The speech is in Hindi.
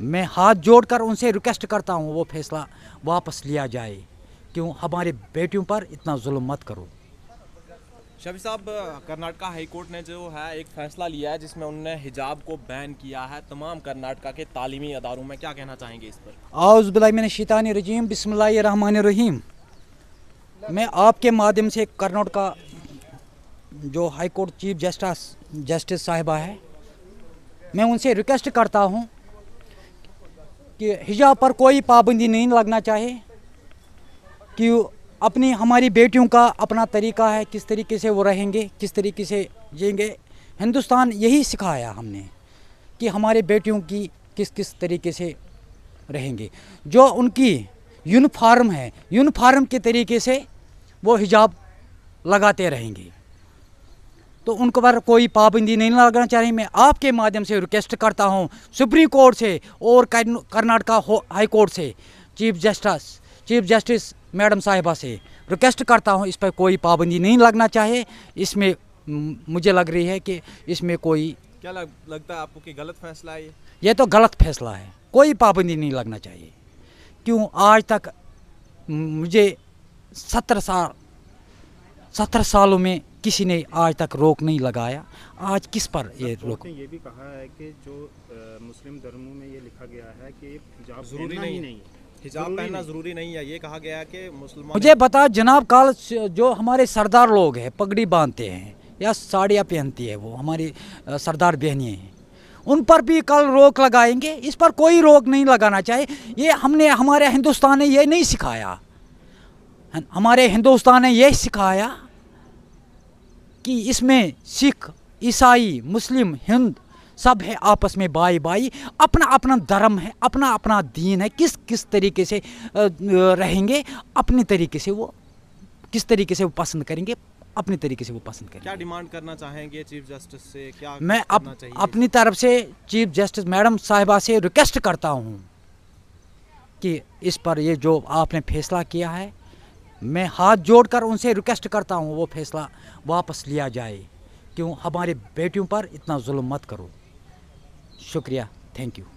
मैं हाथ जोड़कर उनसे रिक्वेस्ट करता हूँ वो फैसला वापस लिया जाए क्यों हमारे बेटियों पर इतना जुल्म मत करो शबी साहब कर्नाटका हाईकोर्ट ने जो है एक फैसला लिया है जिसमें उनने हिजाब को बैन किया है तमाम कर्नाटका के तालीमी अदारों में क्या कहना चाहेंगे इस पर आउज़ बिलामिन शीतान रजीम बसमान रहीम मैं आपके माध्यम से कर्नाटका जो हाईकोर्ट चीफ जस्टिस जस्टिस साहिबा है मैं उनसे रिक्वेस्ट करता हूँ कि हिजाब पर कोई पाबंदी नहीं लगना चाहिए कि अपनी हमारी बेटियों का अपना तरीका है किस तरीके से वो रहेंगे किस तरीके से जिएंगे हिंदुस्तान यही सिखाया हमने कि हमारे बेटियों की किस किस तरीके से रहेंगे जो उनकी यूनिफार्म है यूनिफार्म के तरीके से वो हिजाब लगाते रहेंगे तो उनको पर कोई पाबंदी नहीं लगाना चाहिए मैं आपके माध्यम से रिक्वेस्ट करता हूँ सुप्रीम कोर्ट से और कर्नाटका हाई कोर्ट से chief justice chief justice madam साहिबा से रिक्वेस्ट करता हूँ इस पर कोई पाबंदी नहीं लगना चाहिए इसमें मुझे लग रही है कि इसमें कोई क्या लग, लगता है आपको कि गलत फैसला है ये ये तो गलत फैसला है कोई पाबंदी नहीं लगना चाहिए क्यों आज तक मुझे सत्रह साल सत्रह सालों में किसी ने आज तक रोक नहीं लगाया आज किस पर ये रोक ये भी कहा है कि जो मुस्लिम धर्मों में ये लिखा गया है कि हिजाब जरूरी नहीं, नहीं है हिजाब पहनना ज़रूरी नहीं है ये कहा गया है कि मुसलमान मुझे बता जनाब काल जो हमारे सरदार लोग हैं पगड़ी बांधते हैं या साड़ियाँ पहनती है वो हमारी सरदार बहनी हैं उन पर भी कल रोक लगाएंगे इस पर कोई रोक नहीं लगाना चाहिए ये हमने हमारे हिंदुस्तान ने ये नहीं सिखाया हमारे हिंदुस्तान ने यह सिखाया कि इसमें सिख ईसाई मुस्लिम हिंद सब है आपस में बाई बाई अपना अपना धर्म है अपना अपना दीन है किस किस तरीके से रहेंगे अपने तरीके से वो किस तरीके से वो पसंद करेंगे अपने तरीके से वो पसंद करेंगे क्या डिमांड करना चाहेंगे चीफ जस्टिस से क्या मैं अप, अपनी तरफ से चीफ जस्टिस मैडम साहिबा से रिक्वेस्ट करता हूँ कि इस पर ये जो आपने फैसला किया है मैं हाथ जोड़कर उनसे रिक्वेस्ट करता हूँ वो फैसला वापस लिया जाए क्यों हमारे बेटियों पर इतना जुल्म मत करो शुक्रिया थैंक यू